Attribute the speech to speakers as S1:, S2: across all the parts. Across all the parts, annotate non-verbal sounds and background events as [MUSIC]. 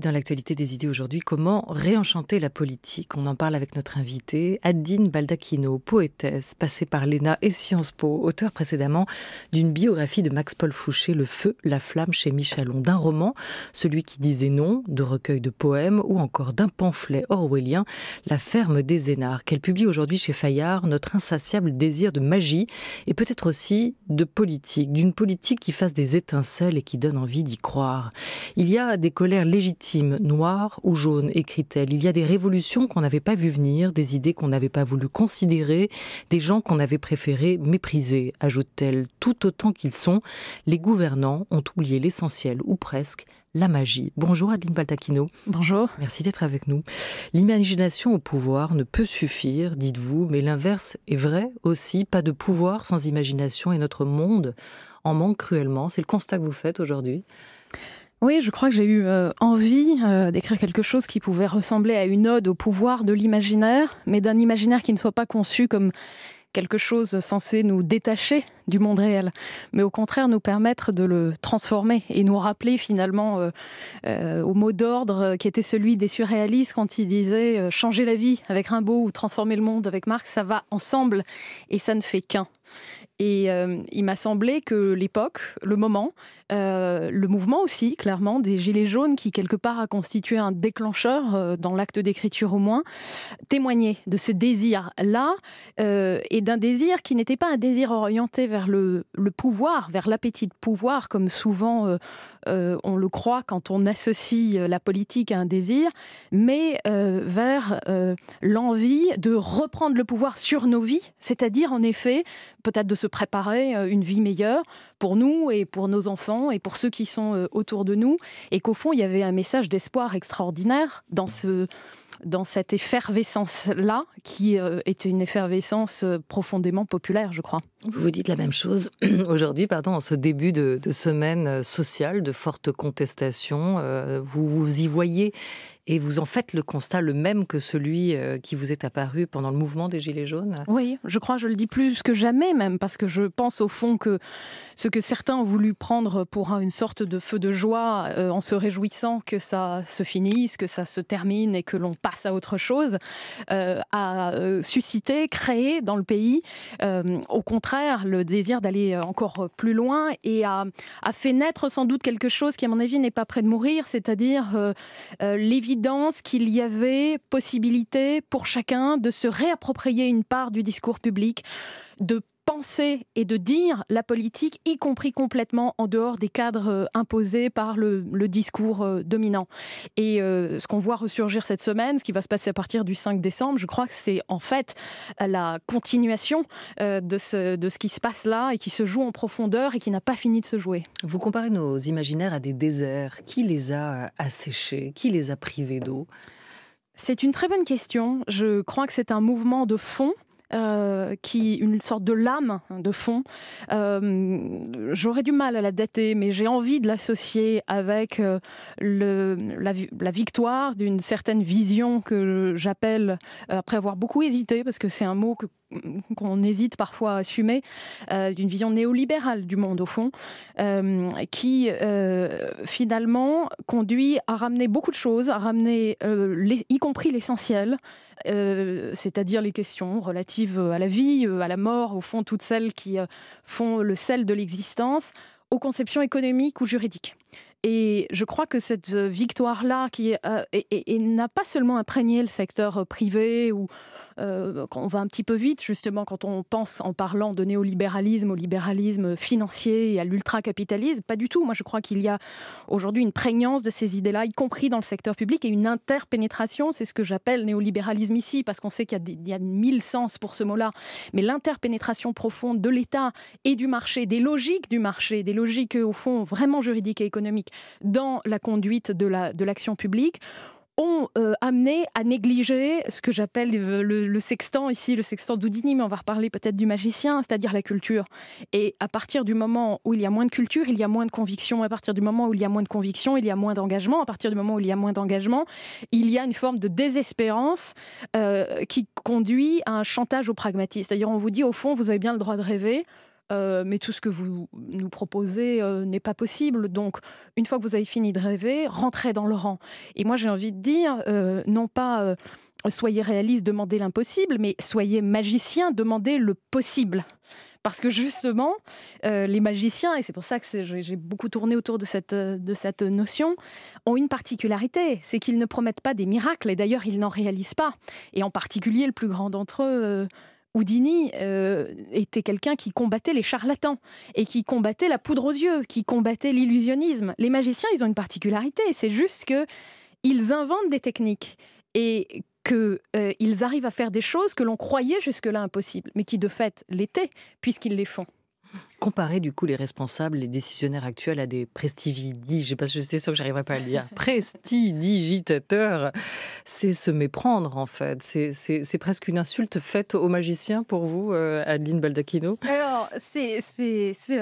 S1: Dans l'actualité des idées aujourd'hui, comment réenchanter la politique On en parle avec notre invitée, Adine Baldacchino, poétesse, passée par l'ENA et Sciences Po, auteur précédemment d'une biographie de Max-Paul Fouché, Le Feu, la Flamme chez Michalon, d'un roman, Celui qui disait non, de recueil de poèmes ou encore d'un pamphlet orwellien, La ferme des Zénards, qu'elle publie aujourd'hui chez Fayard, Notre insatiable désir de magie et peut-être aussi de politique, d'une politique qui fasse des étincelles et qui donne envie d'y croire. Il y a des colères légitimes Noire ou jaune écrit-elle. Il y a des révolutions qu'on n'avait pas vu venir, des idées qu'on n'avait pas voulu considérer, des gens qu'on avait préféré mépriser, ajoute-t-elle. Tout autant qu'ils sont, les gouvernants ont oublié l'essentiel, ou presque, la magie. Bonjour Adeline Baltakino Bonjour. Merci d'être avec nous. L'imagination au pouvoir ne peut suffire, dites-vous, mais l'inverse est vrai aussi. Pas de pouvoir sans imagination et notre monde en manque cruellement. C'est le constat que vous faites aujourd'hui.
S2: Oui, je crois que j'ai eu euh, envie euh, d'écrire quelque chose qui pouvait ressembler à une ode au pouvoir de l'imaginaire, mais d'un imaginaire qui ne soit pas conçu comme quelque chose censé nous détacher du monde réel, mais au contraire nous permettre de le transformer et nous rappeler finalement euh, euh, au mot d'ordre qui était celui des surréalistes quand ils disaient euh, changer la vie avec Rimbaud ou transformer le monde avec Marx, ça va ensemble et ça ne fait qu'un. Et il m'a semblé que l'époque, le moment, le mouvement aussi, clairement, des Gilets jaunes, qui quelque part a constitué un déclencheur, dans l'acte d'écriture au moins, témoignait de ce désir-là, et d'un désir qui n'était pas un désir orienté vers vers le, le pouvoir, vers l'appétit de pouvoir, comme souvent euh, euh, on le croit quand on associe euh, la politique à un désir, mais vers l'envie de reprendre le pouvoir sur nos vies, c'est-à-dire en effet peut-être de se préparer une vie meilleure pour nous et pour nos enfants et pour ceux qui sont autour de nous, et qu'au fond il y avait un message d'espoir extraordinaire dans ce dans cette effervescence-là, qui est une effervescence profondément populaire, je crois.
S1: Vous vous dites la même chose [CLEARS THROAT] aujourd'hui, pardon, en ce début de, semaine euh, sociale, de forte contestation. Euh, vous vous y voyez et vous en faites le constat le même que celui euh, qui vous est apparu pendant le mouvement des Gilets jaunes
S2: Oui, je crois, je le dis plus que jamais même, parce que je pense au fond que ce que certains ont voulu prendre pour une sorte de feu de joie en se réjouissant que ça se finisse, que ça se termine et que l'on passe à autre chose, a suscité, créé dans le pays, au contraire, le désir d'aller euh, encore euh, plus loin et a, fait naître sans doute quelque chose qui, à mon avis, n'est pas près de mourir, c'est-à-dire euh, l'évidence qu'il y avait possibilité pour chacun de se réapproprier une part du discours public, de penser et de dire la politique, y compris complètement en dehors des cadres euh, imposés par le, discours euh, dominant. Et euh, ce qu'on voit ressurgir cette semaine, ce qui va se passer à partir du 5 décembre, je crois que c'est en fait la continuation ce, de ce
S1: qui se passe là et qui se joue en profondeur et qui n'a pas fini de se jouer. Vous comparez nos imaginaires à des déserts. Qui les a asséchés Qui les a privés d'eau c'est une très bonne
S2: question. Je crois que c'est un mouvement de fond euh, qui une sorte de lame de fond. Euh, j'aurais du mal à la dater, mais j'ai envie de l'associer avec euh, la, victoire d'une certaine vision que j'appelle, après avoir beaucoup hésité, parce que c'est un mot que qu'on hésite parfois à assumer, euh, d'une vision néolibérale du monde au fond, euh, qui euh, finalement conduit à ramener beaucoup de choses, à ramener y compris l'essentiel, c'est-à-dire les questions relatives à la vie, à la mort, au fond toutes celles qui font le sel de l'existence, aux conceptions économiques ou juridiques. Et je crois que cette euh, victoire-là, qui euh, n'a pas seulement imprégné le secteur euh, privé, ou quand on va un petit peu vite, justement, quand on pense en parlant de néolibéralisme, au libéralisme financier et à l'ultracapitalisme, pas du tout. Moi, je crois qu'il y a aujourd'hui une prégnance de ces idées-là, y compris dans le secteur public, et une interpénétration. C'est ce que j'appelle néolibéralisme ici, parce qu'on sait qu'il y a mille sens pour ce mot-là. Mais l'interpénétration profonde de l'État et du marché, des logiques du marché, des logiques, au fond, vraiment juridiques et économiques dans la conduite de l'action publique, ont euh, amené à négliger ce que j'appelle euh, le, sextant ici, le sextant d'Houdini, mais on va reparler peut-être du magicien, c'est-à-dire la culture. Et à partir du moment où il y a moins de culture, il y a moins de conviction. À partir du moment où il y a moins de conviction, il y a moins d'engagement. À partir du moment où il y a moins d'engagement, il y a une forme de désespérance euh, qui conduit à un chantage au pragmatisme. C'est-à-dire on vous dit au fond, vous avez bien le droit de rêver, euh, mais tout ce que vous nous proposez euh, n'est pas possible. Donc, une fois que vous avez fini de rêver, rentrez dans le rang. Et moi, j'ai envie de dire, euh, non pas soyez réaliste, demandez l'impossible, mais soyez magicien, demandez le possible. Parce que justement, les magiciens, et c'est pour ça que j'ai beaucoup tourné autour de cette notion, ont une particularité, c'est qu'ils ne promettent pas des miracles, et d'ailleurs ils n'en réalisent pas. Et en particulier, le plus grand d'entre eux Houdini euh, était quelqu'un qui combattait les charlatans et qui combattait la poudre aux yeux, qui combattait l'illusionnisme. Les magiciens, ils ont une particularité, c'est juste que ils inventent des techniques et qu'ils euh, arrivent à faire des choses que l'on croyait jusque-là impossibles, mais qui de fait l'étaient, puisqu'ils les
S1: font. Comparer du coup les responsables, les décisionnaires actuels à des prestidigitateurs, je pas, je que j'arriverai pas à [LAUGHS] c'est se méprendre en fait. C'est presque une insulte faite aux magiciens pour vous, euh, Adeline Baldacchino Alors,
S2: c'est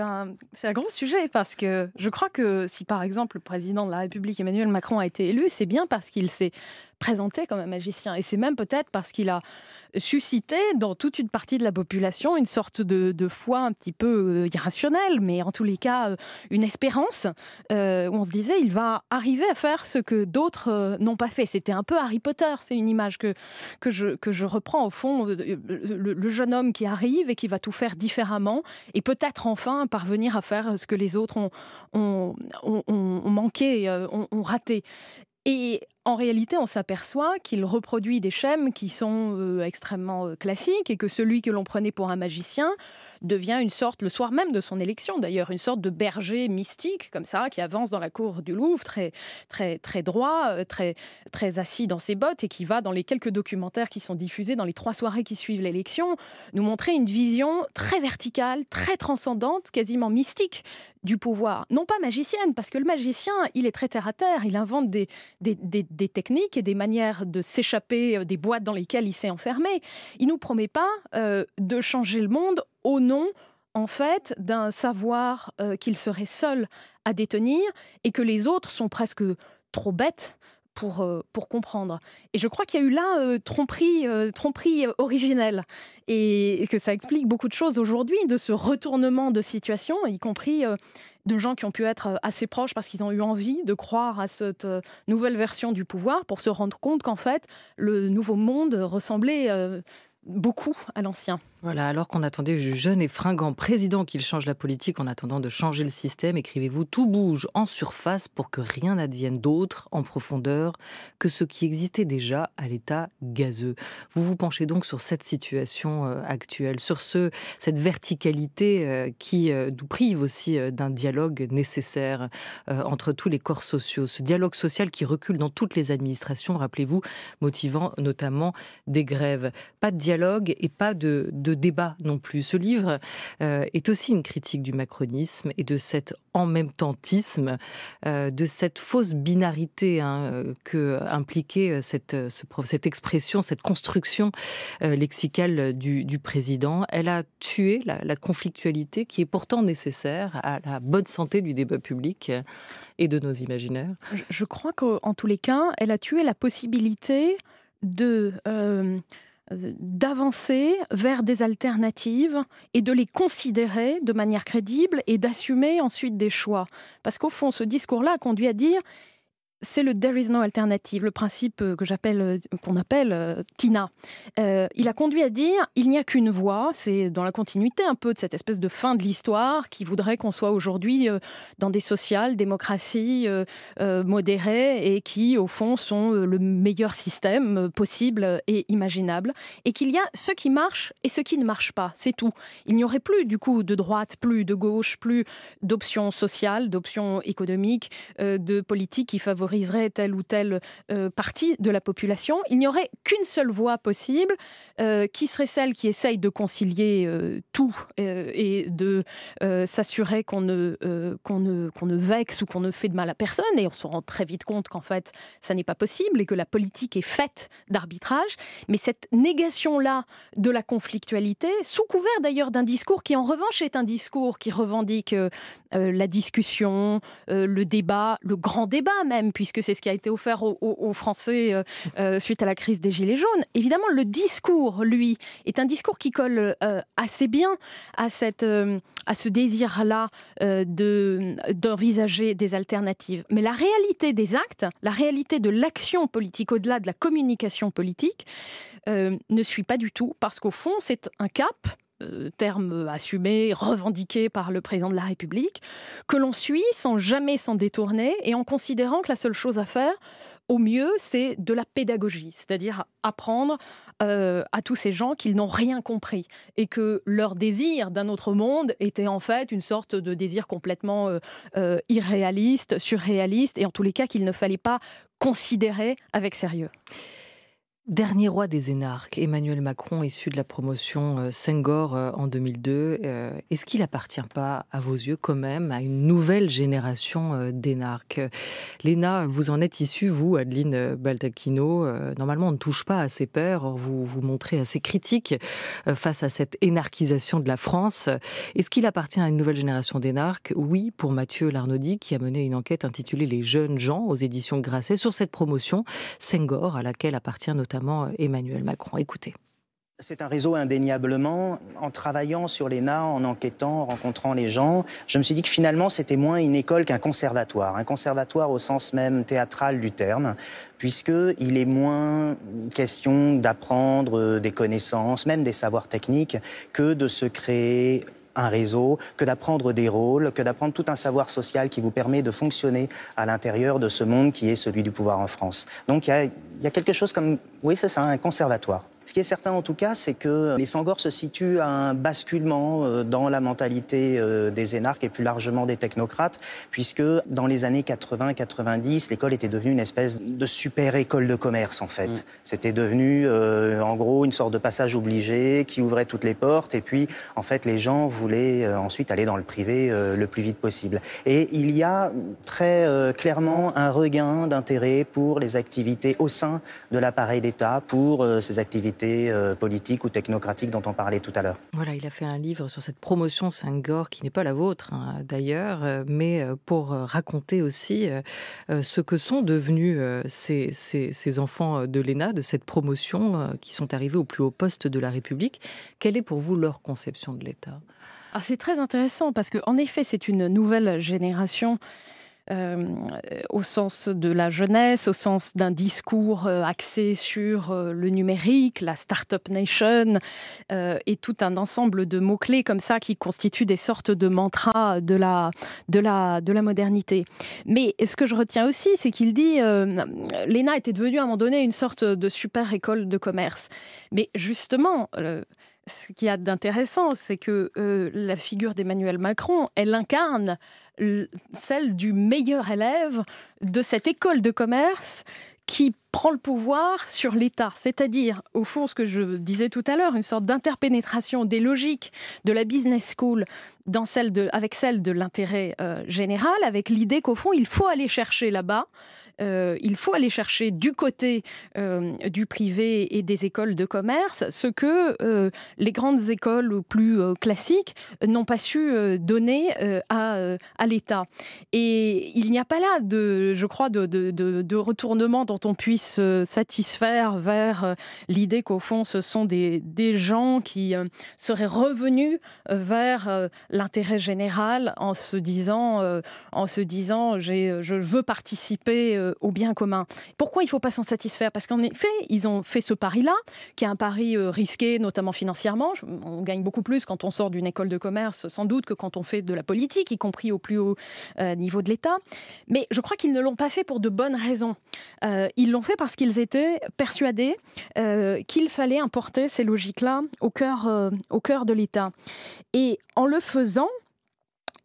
S2: un, un grand sujet parce que je crois que si par exemple le président de la République Emmanuel Macron a été élu, c'est bien parce qu'il s'est présenté comme un magicien. Et c'est même peut-être parce qu'il a suscité dans toute une partie de la population une sorte de, foi un petit peu euh, irrationnelle, mais en tous les cas euh, une espérance, euh, où on se disait il va arriver à faire ce que d'autres n'ont pas fait. C'était un peu Harry Potter, c'est une image que, que, je, que je reprends au fond, le, jeune homme qui arrive et qui va tout faire différemment, et peut-être enfin parvenir à faire ce que les autres ont, ont, ont, ont manqué, ont raté. Et en réalité, on s'aperçoit qu'il reproduit des schèmes qui sont euh, extrêmement euh, classiques et que celui que l'on prenait pour un magicien devient une sorte, le soir même de son élection d'ailleurs, une sorte de berger mystique comme ça qui avance dans la cour du Louvre très très très droit, euh, très très assis dans ses bottes et qui va dans les quelques documentaires qui sont diffusés dans les trois soirées qui suivent l'élection nous montrer une vision très verticale, très transcendante, quasiment mystique du pouvoir. Non pas magicienne parce que le magicien, il est très terre à terre, il invente des, des des techniques et des manières de s'échapper euh, des boîtes dans lesquelles il s'est enfermé. Il ne nous promet pas euh, de changer le monde au nom, en fait, d'un savoir euh, qu'il serait seul à détenir et que les autres sont presque trop bêtes euh, pour, comprendre. Et je crois qu'il y a eu là euh, tromperie, euh, originelle, et, que ça explique beaucoup de choses aujourd'hui de ce retournement de situation, y compris de gens qui ont pu être assez proches parce qu'ils ont eu envie de croire à cette nouvelle version du pouvoir pour se rendre compte qu'en fait, le nouveau monde ressemblait beaucoup à l'ancien.
S1: Voilà, alors qu'on attendait du jeune et fringant président qu'il change la politique en attendant de changer le système, écrivez-vous Tout bouge en surface pour que rien n'advienne d'autre en profondeur que ce qui existait déjà à l'état gazeux. Vous vous penchez donc sur cette situation euh, actuelle, sur ce, cette verticalité euh, qui euh, nous prive aussi d'un dialogue nécessaire entre tous les corps sociaux, ce dialogue social qui recule dans toutes les administrations, rappelez-vous, motivant notamment des grèves. Pas de dialogue et pas de de débat non plus. Ce livre euh, est aussi une critique du macronisme et de cet en même tempsisme, euh, de cette fausse binarité hein, euh, que impliquait cette, cette expression, cette construction lexicale du, président. Elle a tué la, conflictualité qui est pourtant nécessaire à la bonne santé du débat public et de nos imaginaires.
S2: Je, crois qu'en tous les cas, elle a tué la possibilité de, euh, d'avancer vers des alternatives et de les considérer de manière crédible et d'assumer ensuite des choix. Parce qu'au fond, ce discours-là conduit à dire c'est le There is no alternative, le principe euh, que j'appelle, euh, qu'on appelle euh, Tina. il a conduit à dire il n'y a qu'une voie. C'est dans la continuité un peu de cette espèce de fin de l'histoire qui voudrait qu'on soit aujourd'hui dans des sociales, démocraties modérées et qui, au fond, sont le meilleur système possible et imaginable. Et qu'il y a ce qui marche et ce qui ne marche pas. C'est tout. Il n'y aurait plus, du coup, de droite, plus de gauche, plus d'options sociales, d'options économiques, de politiques qui favorisent favoriserait telle ou telle euh, partie de la population. Il n'y aurait qu'une seule voie possible, euh, qui serait celle qui essaye de concilier euh, tout et de s'assurer qu'on ne, qu'on qu'on ne vexe ou qu'on ne fait de mal à personne. Et on se rend très vite compte qu'en fait, ça n'est pas possible et que la politique est faite d'arbitrage. Mais cette négation-là de la conflictualité, sous couvert d'ailleurs d'un discours qui en revanche est un discours qui revendique la discussion, le débat, le grand débat même, puisque c'est ce qui a été offert aux, Français euh, euh, suite à la crise des Gilets jaunes. Évidemment, le discours, lui, est un discours qui colle euh, assez bien à, cette, à ce désir-là d'envisager des alternatives. Mais la réalité des actes, la réalité de l'action politique, au-delà de la communication politique, ne suit pas du tout, parce qu'au fond, c'est un cap euh, termes assumés assumé, revendiqué par le président de la République, que l'on suit sans jamais s'en détourner et en considérant que la seule chose à faire, au mieux, c'est de la pédagogie, c'est-à-dire apprendre euh, à tous ces gens qu'ils n'ont rien compris et que leur désir d'un autre monde était en fait une sorte de désir complètement euh, irréaliste, surréaliste et en tous les cas qu'il ne fallait pas considérer avec sérieux.
S1: Dernier roi des énarques, Emmanuel Macron, issu de la promotion euh, Senghor euh, en 2002, euh, est-ce qu'il appartient pas, à vos yeux, quand même, à une nouvelle génération d'énarques Léna, vous en êtes issue, vous, Adeline Baltakino, Normalement, on ne touche pas à ses pairs, vous vous montrez assez critique face à cette énarquisation de la France. Est-ce qu'il appartient à une nouvelle génération d'énarques Oui, pour Mathieu Larnaudy, qui a mené une enquête intitulée Les jeunes gens aux éditions Grasset sur cette promotion Senghor, à laquelle appartient notamment euh, Emmanuel Macron. Écoutez.
S3: C'est un réseau indéniablement. En travaillant sur l'ENA, en enquêtant, en rencontrant les gens, je me suis dit que finalement c'était moins une école qu'un conservatoire. Un conservatoire au sens même théâtral du terme, puisqu'il est moins question d'apprendre euh, des connaissances, même des savoirs techniques, que de se créer un réseau, que d'apprendre des rôles, que d'apprendre tout un savoir social qui vous permet de fonctionner à l'intérieur de ce monde qui est celui du pouvoir en France. Donc il y a, y a quelque chose comme, oui c'est ça, un conservatoire. Ce qui est certain en tout cas, c'est que les sangors se situent à un basculement euh, dans la mentalité euh, des énarques et plus largement des technocrates, puisque dans les années 80-90, l'école était devenue une espèce de super école de commerce en fait. Mm. C'était devenu euh, en gros une sorte de passage obligé qui ouvrait toutes les portes et puis en fait les gens voulaient ensuite aller dans le privé le plus vite possible. Et il y a très clairement un regain d'intérêt pour les activités au sein de l'appareil d'État, pour ces activités euh, politique ou technocratique dont on parlait tout à l'heure.
S1: Voilà, il a fait un livre sur cette promotion gore qui n'est pas la vôtre hein, d'ailleurs, euh, mais euh, pour raconter aussi ce que sont devenus ces, enfants de l'ENA, de cette promotion qui sont arrivés au plus haut poste de la République. Quelle est pour vous leur conception de l'État
S2: ah, C'est très intéressant parce qu'en effet, c'est une nouvelle génération euh, au sens de la jeunesse, au sens d'un discours euh, axé sur euh, le numérique, la Startup Nation, et tout un ensemble de mots-clés comme ça qui constituent des sortes de mantras de la, de la, de la modernité. Mais ce que je retiens aussi, c'est qu'il dit l'ENA était devenue à un moment donné une sorte de super école de commerce. Mais justement, ce qu'il y a d'intéressant, c'est que la figure d'Emmanuel Macron, elle incarne celle du meilleur élève de cette école de commerce qui prend le pouvoir sur l'État. C'est-à-dire, au fond, ce que je disais tout à l'heure, une sorte d'interpénétration des logiques de la business school dans celle de, avec celle de l'intérêt euh, général, avec l'idée qu'au fond, il faut aller chercher là-bas euh, il faut aller chercher du côté euh, du privé et des écoles de commerce ce que euh, les grandes écoles plus classiques n'ont pas su donner à, l'État. Et il n'y a pas là, de, je crois, de, retournement dont on puisse satisfaire vers l'idée qu'au fond, ce sont des, gens qui seraient revenus vers l'intérêt général en se disant, en se disant, je veux participer euh, au bien commun. Pourquoi il ne faut pas s'en satisfaire Parce qu'en effet, ils ont fait ce pari-là, qui est un pari euh, risqué, notamment financièrement. On gagne beaucoup plus quand on sort d'une école de commerce, sans doute, que quand on fait de la politique, y compris au plus haut euh, niveau de l'État. Mais je crois qu'ils ne l'ont pas fait pour de bonnes raisons. ils l'ont fait parce qu'ils étaient persuadés qu'il fallait importer ces logiques-là au cœur, au cœur de l'État. Et en le faisant,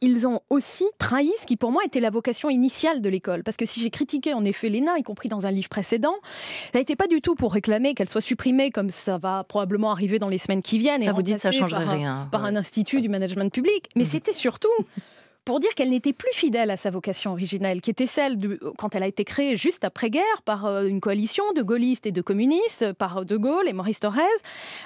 S2: ils ont aussi trahi ce qui, pour moi, était la vocation initiale de l'école. Parce que si j'ai critiqué, en effet, l'ENA, y compris dans un livre précédent, ça n'était pas du tout pour réclamer qu'elle soit supprimée, comme ça va probablement arriver dans les semaines qui viennent. Ça et vous dit que ça changerait rien. Par un institut du management public. Mais mmh. c'était surtout pour dire qu'elle n'était plus fidèle à sa vocation originelle, qui était celle, quand elle a été créée juste après-guerre, par euh, une coalition de gaullistes et de communistes, par euh, De Gaulle et Maurice Thorez,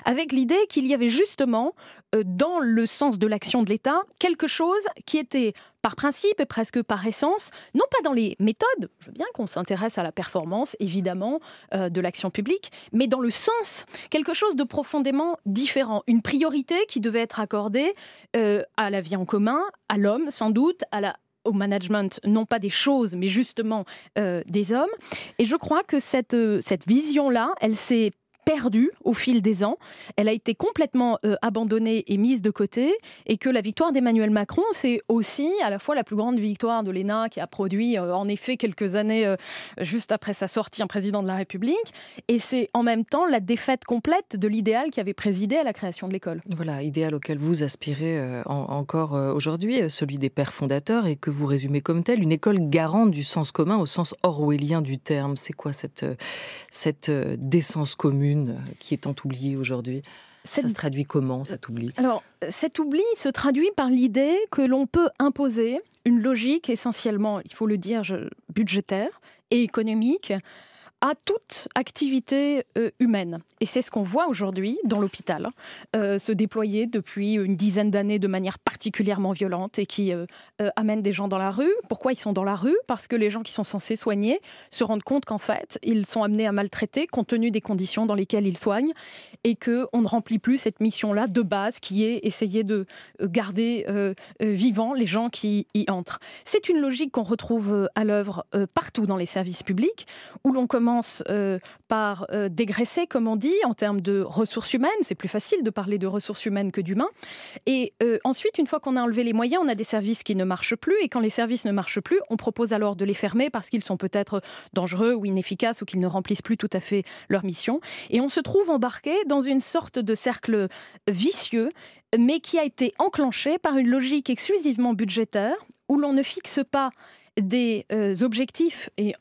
S2: avec l'idée qu'il y avait justement, euh, dans le sens de l'action de l'État, quelque chose qui était par principe et presque par essence, non pas dans les méthodes, je veux bien qu'on s'intéresse à la performance, évidemment, euh, de l'action publique, mais dans le sens, quelque chose de profondément différent, une priorité qui devait être accordée euh, à la vie en commun, à l'homme sans doute, à la, au management, non pas des choses, mais justement euh, des hommes. Et je crois que cette, cette vision-là, elle s'est perdue au fil des ans. Elle a été complètement euh, abandonnée et mise de côté. Et que la victoire d'Emmanuel Macron, c'est aussi à la fois la plus grande victoire de l'ENA qui a produit euh, en effet quelques années euh, juste après sa sortie en président de la République. Et c'est en même temps la défaite
S1: complète de l'idéal qui avait présidé à la création de l'école. Voilà, idéal auquel vous aspirez encore aujourd'hui, celui des pères fondateurs, et que vous résumez comme tel, une école garante du sens commun au sens orwellien du terme. C'est quoi cette, cette décence commune euh, qui est tant oubliée aujourd'hui Ça se traduit comment cet oubli
S2: Alors, cet oubli se traduit par l'idée que l'on peut imposer une logique essentiellement, il faut le dire, budgétaire et économique à toute activité euh, humaine. Et c'est ce qu'on voit aujourd'hui dans l'hôpital, hein, euh, se déployer depuis une dizaine d'années de manière particulièrement violente et qui euh, amène des gens dans la rue. Pourquoi ils sont dans la rue Parce que les gens qui sont censés soigner se rendent compte qu'en fait, ils sont amenés à maltraiter compte tenu des conditions dans lesquelles ils soignent et qu'on ne remplit plus cette mission-là de base qui est essayer de garder vivants les gens qui y entrent. C'est une logique qu'on retrouve à l'œuvre partout dans les services publics où l'on commence commence euh, par euh, dégraisser, comme on dit, en termes de ressources humaines. C'est plus facile de parler de ressources humaines que d'humains. Et euh, ensuite, une fois qu'on a enlevé les moyens, on a des services qui ne marchent plus. Et quand les services ne marchent plus, on propose alors de les fermer parce qu'ils sont peut-être dangereux ou inefficaces ou qu'ils ne remplissent plus tout à fait leur mission. Et on se trouve embarqué dans une sorte de cercle vicieux mais qui a été enclenché par une logique exclusivement budgétaire où l'on ne fixe pas des objectifs et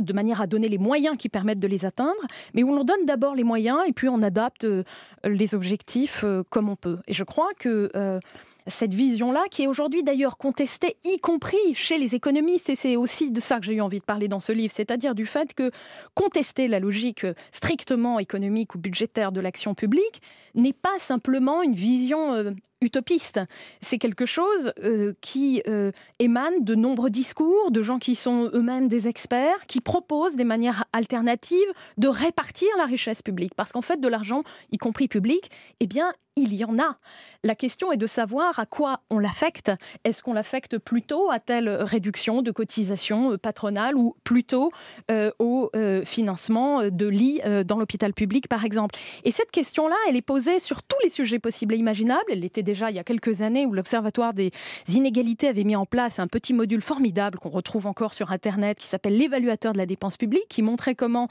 S2: de manière à donner les moyens qui permettent de les atteindre, mais où l'on donne d'abord les moyens et puis on adapte euh, les objectifs euh, comme on peut. Et je crois que euh, cette vision-là, qui est aujourd'hui d'ailleurs contestée, y compris chez les économistes. Et c'est aussi de ça que j'ai eu envie de parler dans ce livre, c'est-à-dire du fait que contester la logique strictement économique ou budgétaire de l'action publique n'est pas simplement une vision euh, utopiste. C'est quelque chose euh, qui euh, émane de nombreux discours, de gens qui sont eux-mêmes des experts, qui proposent des manières alternatives de répartir la richesse publique. Parce qu'en fait, de l'argent, y compris public, eh bien, il y en a. La question est de savoir à quoi on l'affecte. Est-ce qu'on l'affecte plutôt à telle réduction de cotisation euh, patronale ou plutôt euh, au euh, financement de lits dans l'hôpital public, par exemple Et cette question-là, elle est posée sur tous les sujets possibles et imaginables. Elle était déjà il y a quelques années où l'Observatoire des inégalités avait mis en place un petit module formidable qu'on retrouve encore sur Internet qui s'appelle l'évaluateur de la dépense publique, qui montrait comment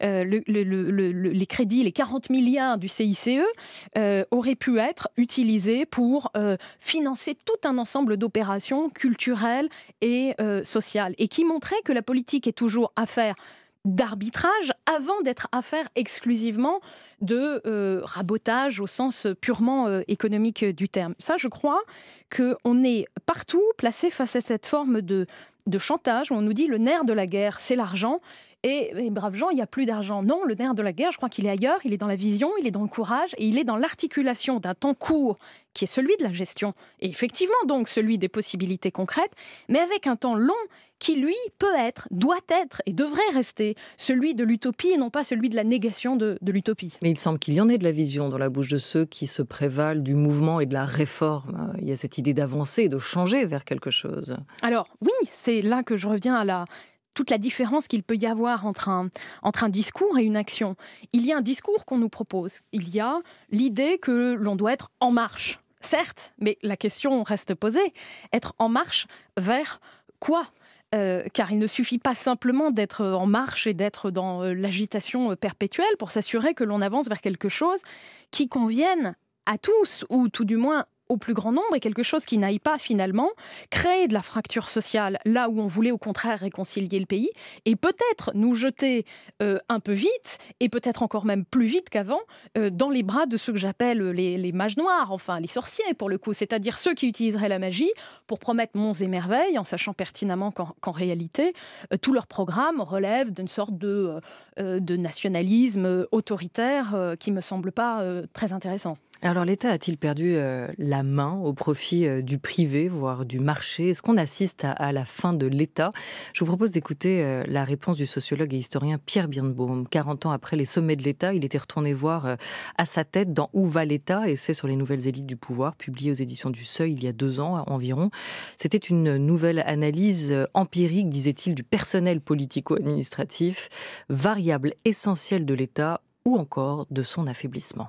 S2: les crédits, les 40 milliards du CICE, auraient aurait pu être utilisé pour euh, financer tout un ensemble d'opérations culturelles et euh, sociales, et qui montrait que la politique est toujours affaire d'arbitrage avant d'être affaire exclusivement de euh, rabotage au sens purement économique du terme. Ça, je crois qu'on est partout placé face à cette forme de, de chantage où on nous dit le nerf de la guerre, c'est l'argent, et, braves gens, il n'y a plus d'argent. Non, le nerf de la guerre, je crois qu'il est ailleurs, il est dans la vision, il est dans le courage et il est dans l'articulation d'un temps court qui est celui de la gestion, et effectivement donc celui des possibilités concrètes, mais avec un temps long qui, lui, peut être, doit
S1: être et devrait rester celui de l'utopie et non pas celui de la négation de, de l'utopie. Mais il semble qu'il y en ait de la vision dans la bouche de ceux qui se prévalent du mouvement et de la réforme. Il y a cette idée d'avancer, de changer vers quelque chose.
S2: Alors oui, c'est là que je reviens à la toute la différence qu'il peut y avoir entre un, entre un discours et une action. Il y a un discours qu'on nous propose. Il y a l'idée que l'on doit être en marche. Certes, mais la question reste posée. Être en marche vers quoi euh, car il ne suffit pas simplement d'être en marche et d'être dans euh, l'agitation euh, perpétuelle pour s'assurer que l'on avance vers quelque chose qui convienne à tous, ou tout du moins au plus grand nombre et quelque chose qui n'aille pas finalement créer de la fracture sociale là où on voulait au contraire réconcilier le pays et peut-être nous jeter euh, un peu vite et peut-être encore même plus vite qu'avant euh, dans les bras de ceux que j'appelle les, mages noirs, enfin les sorciers pour le coup, c'est-à-dire ceux qui utiliseraient la magie pour promettre monts et merveilles en sachant pertinemment qu'en réalité euh, tout leur programme relève d'une sorte de, de nationalisme autoritaire qui me semble pas très intéressant.
S1: Alors l'État a-t-il perdu euh, la main au profit euh, du privé, voire du marché Est-ce qu'on assiste à, la fin de l'État Je vous propose d'écouter euh, la réponse du sociologue et historien Pierre Birnbaum. 40 ans après les sommets de l'État, il était retourné voir à sa tête dans Où va l'État c'est sur les nouvelles élites du pouvoir, publié aux éditions du Seuil il y a deux ans environ. C'était une nouvelle analyse empirique, disait-il, du personnel politico-administratif, variable essentielle de l'État ou encore de son
S4: affaiblissement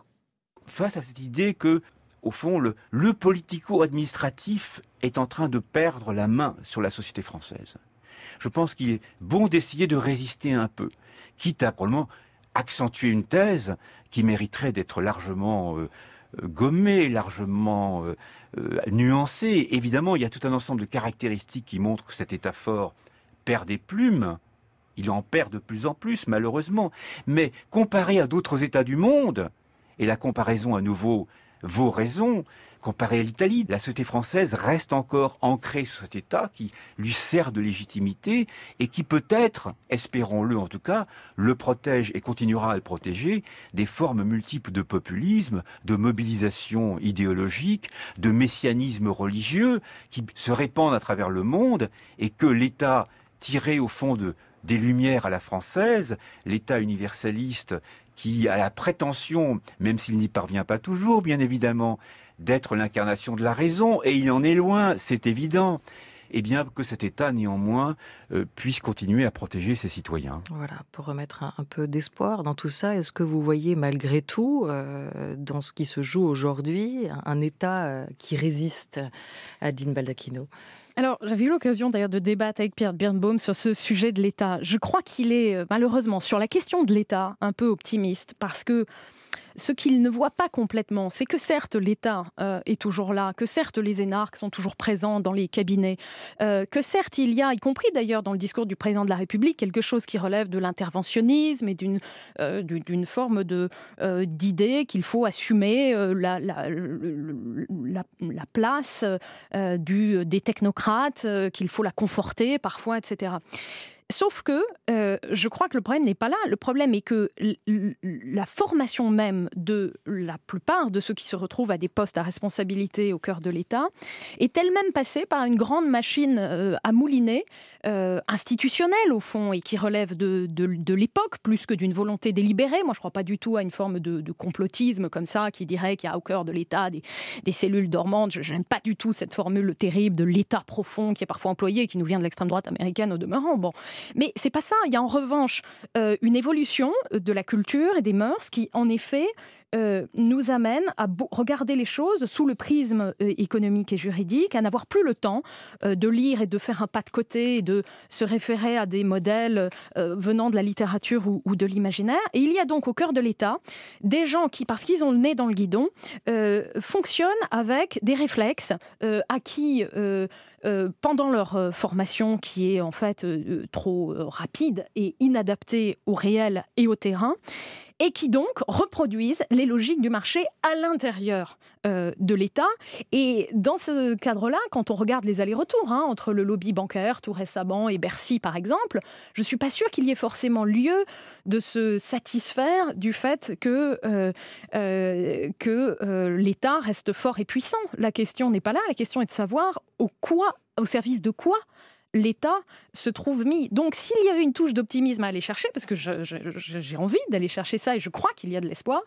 S4: face à cette idée que, au fond, le, politico-administratif est en train de perdre la main sur la société française. Je pense qu'il est bon d'essayer de résister un peu, quitte à probablement accentuer une thèse qui mériterait d'être largement euh, euh, gommée, largement euh, nuancée. Évidemment, il y a tout un ensemble de caractéristiques qui montrent que cet État fort perd des plumes. Il en perd de plus en plus, malheureusement. Mais comparé à d'autres États du monde, et la comparaison à nouveau vaut raison. Comparée à l'Italie, la société française reste encore ancrée sur cet État qui lui sert de légitimité et qui peut-être, espérons-le en tout cas, le protège et continuera à le protéger des formes multiples de populisme, de mobilisation idéologique, de messianisme religieux qui se répandent à travers le monde et que l'État tiré au fond des Lumières à la française, l'État universaliste qui a la prétention, même s'il n'y parvient pas toujours, bien évidemment, d'être l'incarnation de la raison, et il en est loin, c'est évident. Et eh bien que cet État néanmoins euh, puisse continuer à protéger ses citoyens.
S1: Voilà, pour remettre un, peu d'espoir dans tout ça, est-ce que vous voyez malgré tout, euh, dans ce qui se joue aujourd'hui, un, État euh, qui résiste à Dean Baldacchino alors,
S2: j'avais eu l'occasion d'ailleurs de débattre
S1: avec Pierre Birnbaum sur ce sujet de
S2: l'État. Je crois qu'il est malheureusement sur la question de l'État un peu optimiste parce que ce qu'ils ne voit pas complètement, c'est que certes l'État euh, est toujours là, que certes les énarques sont toujours présents dans les cabinets, euh, que certes il y a, y compris d'ailleurs dans le discours du président de la République, quelque chose qui relève de l'interventionnisme et d'une euh, forme d'idée qu'il faut assumer la, place des technocrates, qu'il faut la conforter parfois, etc. Sauf que euh, je crois que le problème n'est pas là. Le problème est que la formation même de la plupart de ceux qui se retrouvent à des postes à responsabilité au cœur de l'État est elle-même passée par une grande machine euh, à mouliner, euh, institutionnelle au fond, et qui relève de, de, l'époque plus que d'une volonté délibérée. Moi, je ne crois pas du tout à une forme de, complotisme comme ça qui dirait qu'il y a au cœur de l'État des, cellules dormantes. Je n'aime pas du tout cette formule terrible de l'État profond qui est parfois employée et qui nous vient de l'extrême droite américaine au demeurant. Bon. Mais c'est pas ça. Il y a en revanche euh, une évolution euh, de la culture et des mœurs qui, en effet, euh, nous amène à regarder les choses sous le prisme euh, économique et juridique, à n'avoir plus le temps euh, de lire et de faire un pas de côté et de se référer à des modèles venant de la littérature ou, ou de l'imaginaire. Et il y a donc au cœur de l'État des gens qui, parce qu'ils ont le nez dans le guidon, fonctionnent avec des réflexes acquis pendant leur formation qui est en fait trop rapide et inadaptée au réel et au terrain et qui donc reproduisent les logiques du marché à l'intérieur euh, de l'État. Et dans ce cadre-là, quand on regarde les allers-retours hein, entre le lobby bancaire tout récemment et Bercy par exemple, je ne suis pas sûre qu'il y ait forcément lieu de se satisfaire du fait que, euh, euh, que l'État reste fort et puissant. La question n'est pas là, la question est de savoir au, quoi, au service de quoi l'État se trouve mis. Donc s'il y avait une touche d'optimisme à aller chercher, parce que j'ai envie d'aller chercher ça et je crois qu'il y a de l'espoir,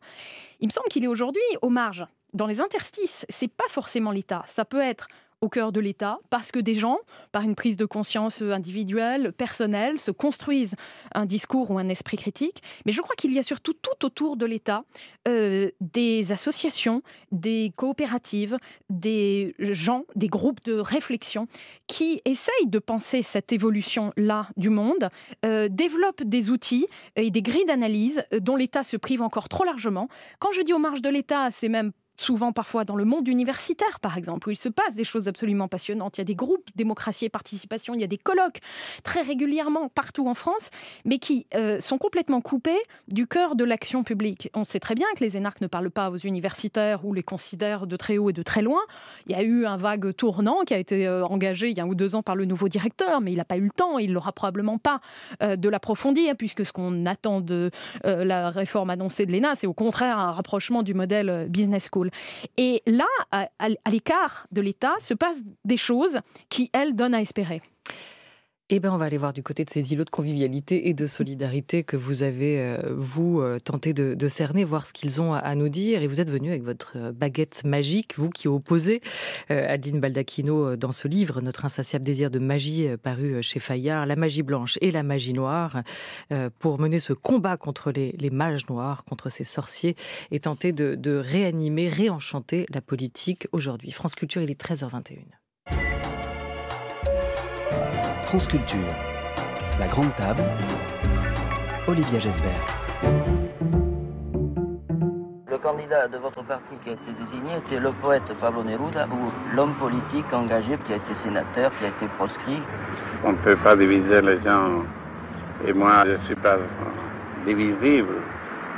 S2: il me semble qu'il est aujourd'hui aux marges dans les interstices. C'est pas forcément l'État. Ça peut être au cœur de l'État, parce que des gens, par une prise de conscience individuelle, personnelle, se construisent un discours ou un esprit critique. Mais je crois qu'il y a surtout tout autour de l'État euh, des associations, des coopératives, des gens, des groupes de réflexion qui essayent de penser cette évolution-là du monde, euh, développent des outils et des grilles d'analyse dont l'État se prive encore trop largement. Quand je dis aux marges de l'État, c'est même souvent parfois dans le monde universitaire, par exemple, où il se passe des choses absolument passionnantes. Il y a des groupes démocratie et participation, il y a des colloques très régulièrement partout en France, mais qui euh, sont complètement coupés du cœur de l'action publique. On sait très bien que les énarques ne parlent pas aux universitaires ou les considèrent de très haut et de très loin. Il y a eu un vague tournant qui a été euh, engagé il y a un ou deux ans par le nouveau directeur, mais il n'a pas eu le temps, il l'aura probablement pas euh, de l'approfondir, puisque ce qu'on attend de la réforme annoncée de l'ENA, c'est au contraire un rapprochement du modèle business school et là, à, à l'écart de l'État, se passent des choses qui, elles, donnent à espérer.
S1: Eh bien, on va aller voir du côté de ces îlots de convivialité et de solidarité que vous avez, euh, vous, euh, tenté de, cerner, voir ce qu'ils ont à, nous dire. Et vous êtes venu avec votre euh, baguette magique, vous qui opposez euh, Adeline Baldacchino dans ce livre, Notre insatiable désir de magie, paru chez Fayard, La magie blanche et la magie noire, pour mener ce combat contre les, les, mages noirs, contre ces sorciers, et tenter de, de réanimer, réenchanter la politique aujourd'hui. France Culture, il est 13h21.
S4: France La Grande Table,
S3: Olivier Gesbert.
S1: Le candidat de votre parti qui a été désigné était le poète Pablo Neruda ou l'homme politique engagé qui a été sénateur, qui a été proscrit.
S4: On ne peut pas diviser les gens. Et moi, je ne suis pas divisible.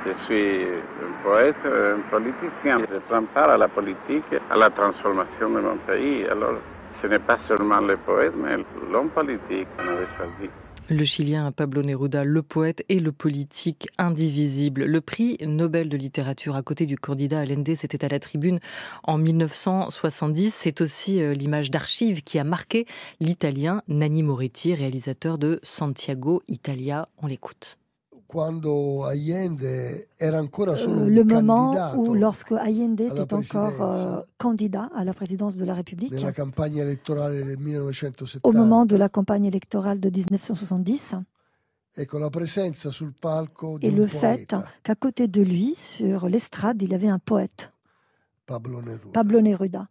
S4: Je suis un poète, un politicien. Je prends part à la politique, à la transformation de mon pays. Alors, ce n'est pas seulement le poète, mais l'homme politique qu'on avait choisi.
S1: Le Chilien Pablo Neruda, le poète et le politique indivisible. Le prix Nobel de littérature à côté du candidat Allende, c'était à la tribune en 1970. C'est aussi euh, l'image d'archives qui a marqué l'italien Nanni Moretti, réalisateur de Santiago Italia. On l'écoute quando euh, le moment où, lorsque Allende était encore euh, candidat à la présidence de la République, au moment de la campagne électorale de 1970,
S2: la presenza palco et le fait
S1: qu'à côté de lui, sur l'estrade, il y avait un poète,
S3: Pablo Neruda.
S1: Pablo Neruda.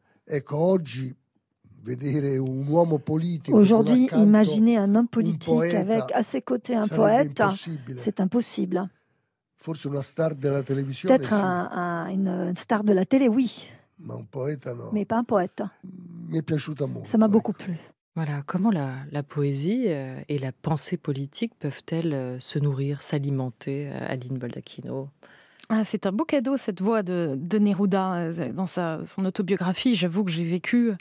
S3: Aujourd'hui, imaginer un homme politique avec à ses côtés
S1: un poète, c'est impossible.
S3: Peut-être
S1: une star de la télé, oui. Mais pas un poète. Ça m'a beaucoup plu. Voilà, comment la, la, poésie euh, et la pensée politique peuvent-elles euh, se nourrir, s'alimenter, euh, Aline Baldacchino
S2: ah, c'est un beau cadeau cette voix de, Neruda euh, dans son autobiographie. J'avoue que j'ai vécu.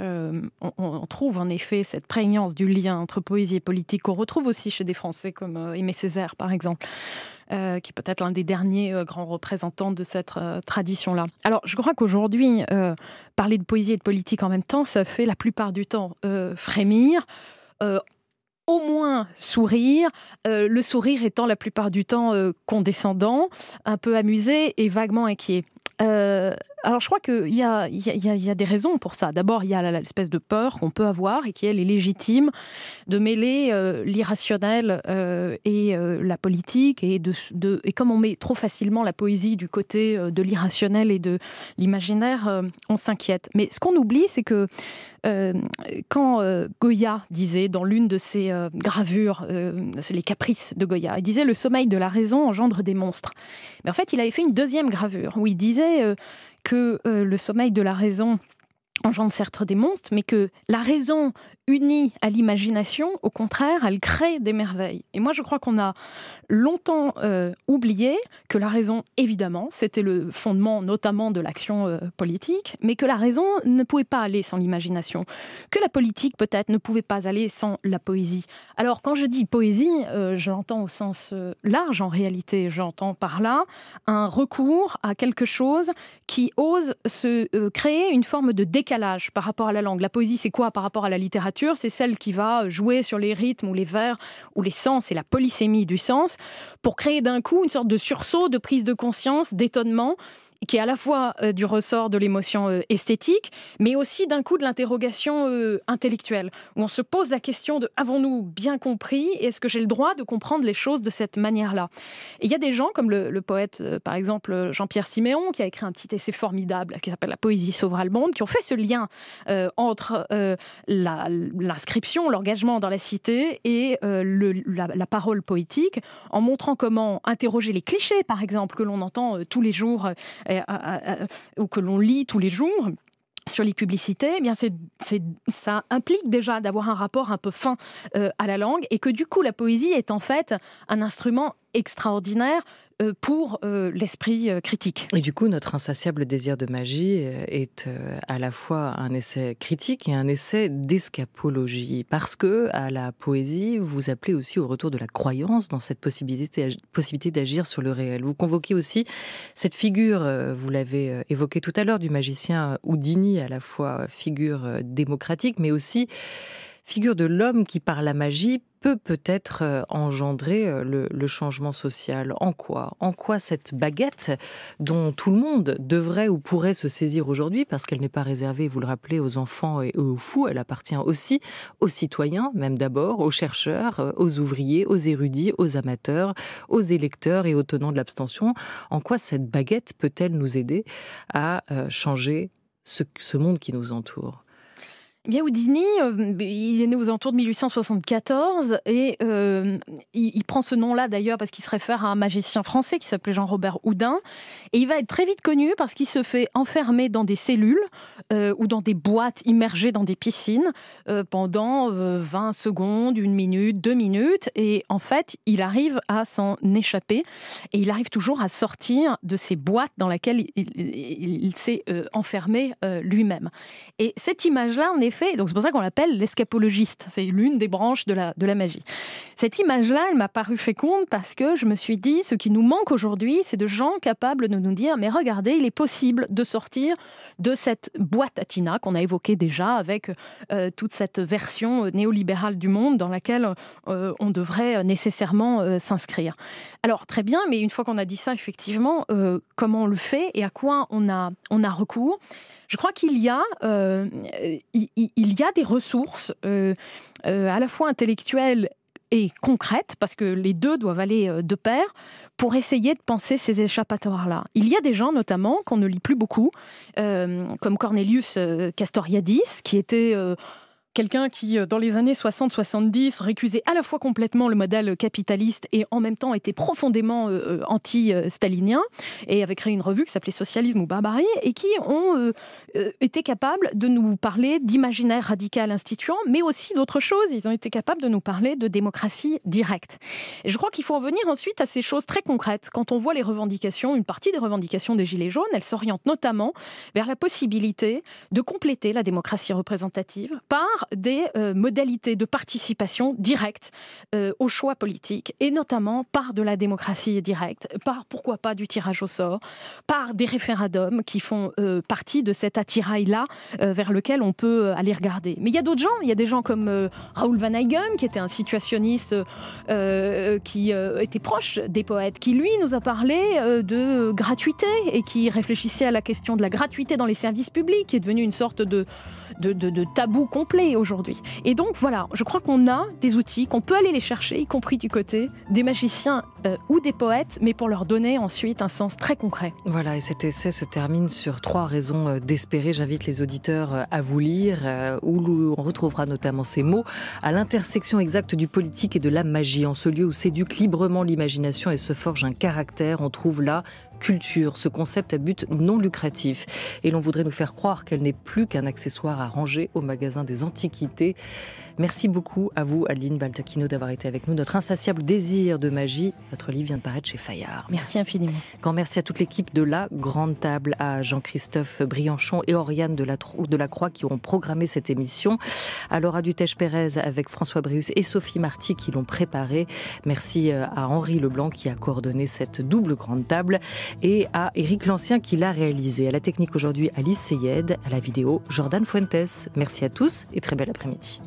S2: Euh, on, trouve en effet cette prégnance du lien entre poésie et politique qu'on retrouve aussi chez des Français comme euh, Aimé Césaire par exemple. qui est peut-être l'un des derniers grands représentants de cette tradition-là. Alors, je crois qu'aujourd'hui, parler de poésie et de politique en même temps, ça fait la plupart du temps frémir au moins sourire, euh, le sourire étant la plupart du temps euh, condescendant, un peu amusé et vaguement inquiet. Euh, alors je crois qu'il y a, y, y a, des raisons pour ça. D'abord, il y a l'espèce de peur qu'on peut avoir et qui, elle, est légitime de mêler euh, l'irrationnel euh, et euh, la politique. Et, de, et comme on met trop facilement la poésie du côté de l'irrationnel et de l'imaginaire, on s'inquiète. Mais ce qu'on oublie, c'est que quand Goya disait dans l'une de ses gravures, les caprices de Goya, il disait le sommeil de la raison engendre des monstres. Mais en fait, il avait fait une deuxième gravure où il disait que euh, le sommeil de la raison engendre certes des monstres, mais que la raison unie à l'imagination, au contraire, elle crée des merveilles. Et moi, je crois qu'on a longtemps euh, oublié que la raison, évidemment, c'était le fondement notamment de l'action euh, politique, mais que la raison ne pouvait pas aller sans l'imagination, que la politique peut-être ne pouvait pas aller sans la poésie. Alors, quand je dis poésie, euh, je l'entends au sens large en réalité. J'entends par là un recours à quelque chose qui ose se créer une forme de décalage par rapport à la langue. La poésie, c'est quoi par rapport à la littérature c'est celle qui va jouer sur les rythmes ou les vers ou les sens et la polysémie du sens pour créer d'un coup une sorte de sursaut, de prise de conscience, d'étonnement qui est à la fois euh, du ressort de l'émotion euh, esthétique, mais aussi d'un coup de l'interrogation euh, intellectuelle, où on se pose la question de avons-nous bien compris et est-ce que j'ai le droit de comprendre les choses de cette manière-là il y a des gens, comme le, poète, par exemple, Jean-Pierre Siméon, qui a écrit un petit essai formidable qui s'appelle La poésie sauvera le monde, qui ont fait ce lien entre l'inscription, l'engagement dans la cité et la, parole poétique, en montrant comment interroger les clichés, par exemple, que l'on entend tous les jours ou que l'on lit tous les jours, sur les publicités, eh bien ça implique déjà d'avoir un rapport un peu fin euh, à la langue et que du coup la poésie est en
S1: fait un instrument extraordinaire euh, pour euh, l'esprit euh, critique. Et du coup, notre insatiable désir de magie est à la fois un essai critique et un essai d'escapologie, parce que à la poésie, vous appelez aussi au retour de la croyance dans cette possibilité, d'agir sur le réel. Vous convoquez aussi cette figure, vous l'avez évoqué tout à l'heure, du magicien Houdini, à la fois figure démocratique, mais aussi figure de l'homme qui, par la magie, peut peut-être euh, engendrer euh, le, changement social. En quoi En quoi cette baguette dont tout le monde devrait ou pourrait se saisir aujourd'hui, parce qu'elle n'est pas réservée, vous le rappelez, aux enfants et aux fous, elle appartient aussi aux citoyens, même d'abord, aux chercheurs, euh, aux ouvriers, aux érudits, aux amateurs, aux électeurs et aux tenants de l'abstention. En quoi cette baguette peut-elle nous aider à changer ce monde qui nous entoure
S2: eh bien, Houdini, euh, il est né aux alentours de 1874 et euh, il, prend ce nom-là d'ailleurs parce qu'il se réfère à un magicien français qui s'appelait Jean-Robert Houdin. Et il va être très vite connu parce qu'il se fait enfermer dans des cellules euh, ou dans des boîtes immergées dans des piscines pendant 20 secondes, une minute, deux minutes. Et en fait, il arrive à s'en échapper et il arrive toujours à sortir de ces boîtes dans lesquelles il, s'est enfermé lui-même. Et cette image-là, n'est fait. Donc c'est pour ça qu'on l'appelle l'escapologiste. C'est l'une des branches de la, de la magie. Cette image-là, elle m'a paru féconde parce que je me suis dit, ce qui nous manque aujourd'hui, c'est de gens capables de nous dire, mais regardez, il est possible de sortir de cette boîte à Tina qu'on a évoquée déjà avec euh, toute cette version euh, néolibérale du monde dans laquelle euh, on devrait nécessairement s'inscrire. Alors très bien, mais une fois qu'on a dit ça, effectivement, comment on le fait et à quoi on a, on a recours Je crois qu'il y a il y a des ressources euh, euh, à la fois intellectuelles et concrètes, parce que les deux doivent aller euh, de pair, pour essayer de penser ces échappatoires-là. Il y a des gens, notamment, qu'on ne lit plus beaucoup, comme Cornelius Castoriadis, qui était quelqu'un qui, euh, dans les années 60-70, récusait à la fois complètement le modèle capitaliste et en même temps était profondément euh, euh, anti-stalinien, et avait créé une revue qui s'appelait Socialisme ou Barbarie, et qui ont été capables de nous parler d'imaginaire radical instituant, mais aussi d'autres choses. Ils ont été capables de nous parler de démocratie directe. je crois qu'il faut en venir ensuite à ces choses très concrètes. Quand on voit les revendications, une partie des revendications des Gilets jaunes, elles s'orientent notamment vers la possibilité de compléter la démocratie représentative par des euh, modalités de participation directe euh, aux choix politiques, et notamment par de la démocratie directe, par pourquoi pas du tirage au sort, par des référendums qui font euh, partie de cet attirail-là vers lequel on peut aller regarder. Mais il y a d'autres gens, il y a des gens comme Raoul Van Eygem, qui était un situationniste qui était proche des poètes, qui lui nous a parlé de gratuité et qui réfléchissait à la question de la gratuité dans les services publics, qui est devenue une sorte de, de tabou complet aujourd'hui. Et donc voilà, je crois qu'on a des outils, qu'on peut aller les chercher, y compris du côté
S1: des magiciens euh, ou des poètes, mais pour leur donner ensuite un sens très concret. Voilà, et cet essai se termine sur trois raisons euh, d'espérer. J'invite les auditeurs euh, à vous lire, où on retrouvera notamment ces mots, à l'intersection exacte du politique et de la magie, en ce lieu où s'éduque librement l'imagination et se forge un caractère, on trouve là culture, ce concept à but non lucratif. Et l'on voudrait nous faire croire qu'elle n'est plus qu'un accessoire à ranger au magasin des antiquités. Merci beaucoup à vous, Adeline Baltacchino, d'avoir été avec nous. Notre insatiable désir de magie, votre livre vient de paraître chez Fayard. Merci, infiniment. Grand merci à toute l'équipe de La Grande Table, à Jean-Christophe Brianchon et Oriane de la, Croix qui ont programmé cette émission, à Laura Dutèche-Pérez avec François Brius et Sophie Marty qui l'ont préparée. Merci euh, à Henri Leblanc qui a coordonné cette double Grande Table et à Éric Lancien qui l'a réalisé, À la technique aujourd'hui, Alice Seyed, à la vidéo, Jordan Fuentes. Merci à tous et très bel après-midi.